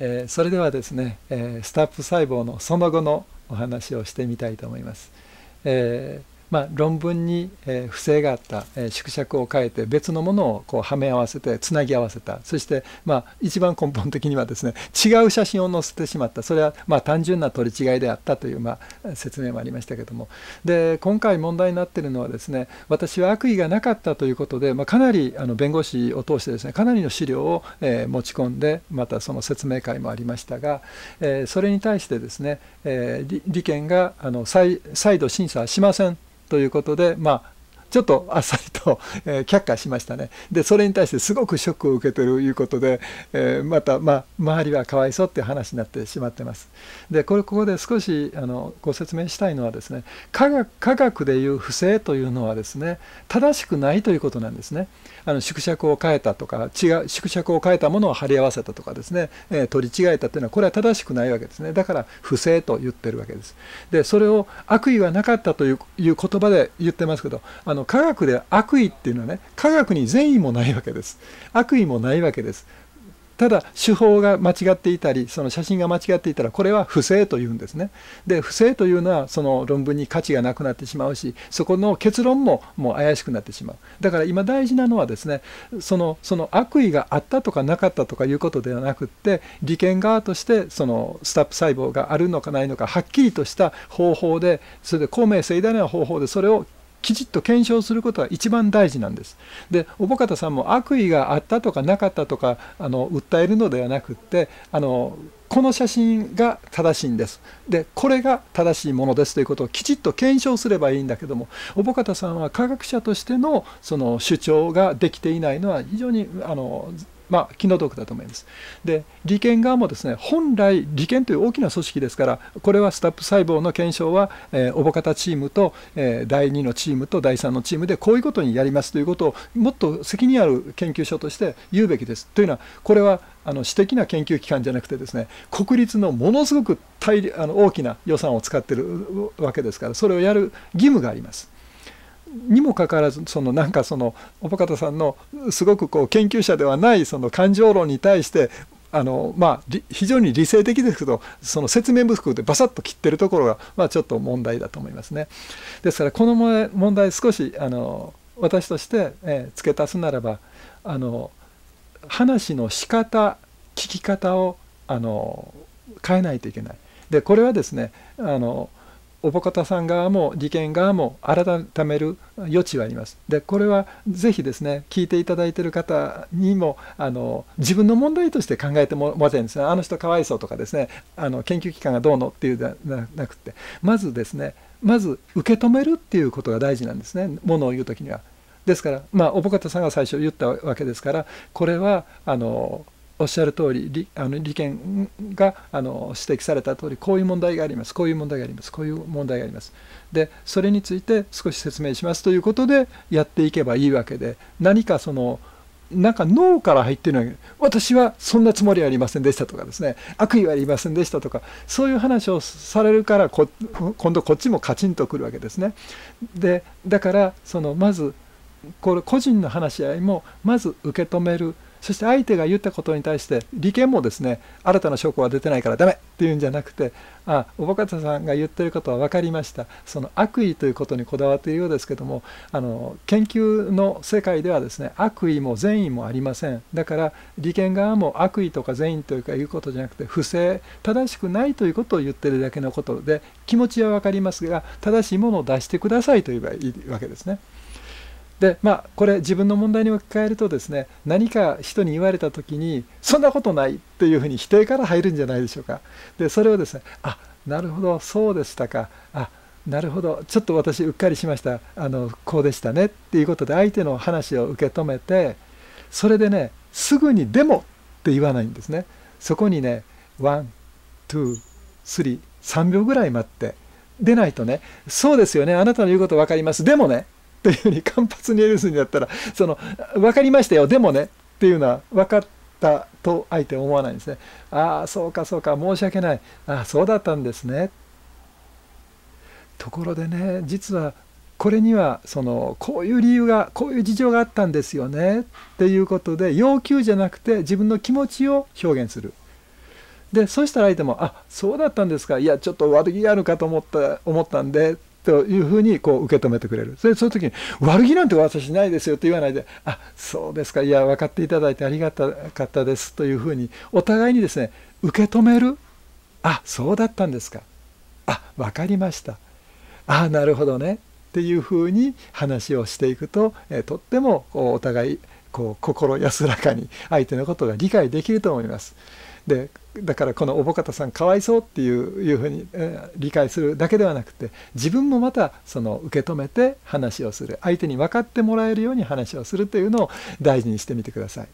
えー、それではですね、えー、スタップ細胞のその後のお話をしてみたいと思います。えーまあ、論文に、え不正があった、え縮尺を変えて別のものをこうはめ合わせてつなぎ合わせたそして、まあ、一番根本的にはですね違う写真を載せてしまったそれはまあ単純な取り違いであったという、まあ、説明もありましたけどもで今回問題になっているのはですね私は悪意がなかったということで、まあ、かなりあの弁護士を通してですねかなりの資料を、え持ち込んでまたその説明会もありましたが、えー、それに対してですね、えー、利権があの再再度審査しませんということで、まあ、ちょっとあっさりと、えー、却下しましたねでそれに対してすごくショックを受けてるいうことで、えー、また、まあ、周りはかわいそうっていう話になってしまってますでこれここで少しあのご説明したいのはですね科学科学でいう不正というのはですね正しくないということなんですねあの縮尺を変えたとか違う縮尺を変えたものを貼り合わせたとかですね、えー、取り違えたというのはこれは正しくないわけですねだから不正と言ってるわけですでそれを悪意はなかったという言葉で言ってますけどあの科学で悪意っていうのはね科学に善意もないわけです悪意もないわけですただ手法が間違っていたりその写真が間違っていたらこれは不正というんですねで不正というのはその論文に価値がなくなってしまうしそこの結論ももう怪しくなってしまうだから今大事なのはですねそのその悪意があったとかなかったとかいうことではなくって利権側としてそのスタップ細胞があるのかないのかはっきりとした方法でそれで公明正大な方法でそれをきちっと検証することは一番大事なんです。で小方さんも悪意があったとかなかったとかあの訴えるのではなくってあのこの写真が正しいんですでこれが正しいものですということをきちっと検証すればいいんだけども小保方さんは科学者としてのその主張ができていないのは非常にあのまあ、気の毒だと思います。で、理研側もですね、本来、利研という大きな組織ですから、これはスタップ細胞の検証は、えー、おぼかたチームと、えー、第2のチームと第3のチームで、こういうことにやりますということを、もっと責任ある研究所として言うべきです。というのは、これはあの私的な研究機関じゃなくてですね国立のものすごく大あの大きな予算を使ってるわけですからそれをやる義務があります。にもかかわらずそのなんかそのおばかたさんのすごくこう研究者ではないその感情論に対してあのまあ、非常に理性的ですけどその説明不足でバサッと切ってるところが、まあ、ちょっと問題だと思いますね。ですからこの問題少しあの私として、えー、付け足すならばあの話の仕方聞き方をあの変えないといけない。でこれはですねあのおぼかたさん側も事件側も改める余地はあります。でこれはぜひですね聞いていただいている方にもあの自分の問題として考えてもらいたいんですねあの人かわいそうとかですねあの研究機関がどうのっていうではなくてまずですねまず受け止めるっていうことが大事なんですねものを言う時には。ですからまあおぼかたさんが最初言ったわけですからこれはあのおっしゃる通り、あの利権があの指摘された通り、こういう問題があります、こういう問題があります、こういう問題があります。で、それについて少し説明しますということでやっていけばいいわけで、何かその、なんか脳から入ってるのは、私はそんなつもりはありませんでしたとかですね、悪意はありませんでしたとか、そういう話をされるから今度こっちもカチンとくるわけですね。で、だから、そのまず、これ個人の話し合いも、まず受け止める。そして相手が言ったことに対して利権もですね新たな証拠は出てないからダメっていうんじゃなくてあおぼかたさんが言ってることは分かりましたその悪意ということにこだわっているようですけどもあの研究の世界ではですね悪意も善意もありませんだから利権側も悪意とか善意というか言うことじゃなくて不正正しくないということを言ってるだけのことで気持ちは分かりますが正しいものを出してくださいと言えばいいわけですね。でまあこれ自分の問題に置き換えるとですね何か人に言われた時にそんなことないっていうふうに否定から入るんじゃないでしょうかでそれをですねあなるほどそうでしたかあなるほどちょっと私うっかりしましたあのこうでしたねっていうことで相手の話を受け止めてそれでねすぐに「でも」って言わないんですねそこにねワンツースリー3秒ぐらい待って出ないとね「そうですよねあなたの言うこと分かりますでもねというふうに間髪に入れずにだったらその分かりましたよでもねっていうのは分かったと相手は思わないんですねああそうかそうか申し訳ないああそうだったんですねところでね実はこれにはそのこういう理由がこういう事情があったんですよねっていうことで要求じゃなくて自分の気持ちを表現するでそしたら相手も「あそうだったんですかいやちょっと悪気があるかと思った思ったんで」っというふうにこう受け止めてくれる。それその時に、悪気なんて私しないですよと言わないで、あ、そうですか、いや、分かっていただいてありがたかったですというふうに、お互いにですね、受け止める。あ、そうだったんですか。あ、分かりました。あ、なるほどね。っていうふうに話をしていくと、えとってもお互いこう心安らかに相手のことが理解できると思います。でだからこのおぼかたさんかわいそうっていういうふうに、えー、理解するだけではなくて自分もまたその受け止めて話をする相手に分かってもらえるように話をするというのを大事にしてみてください。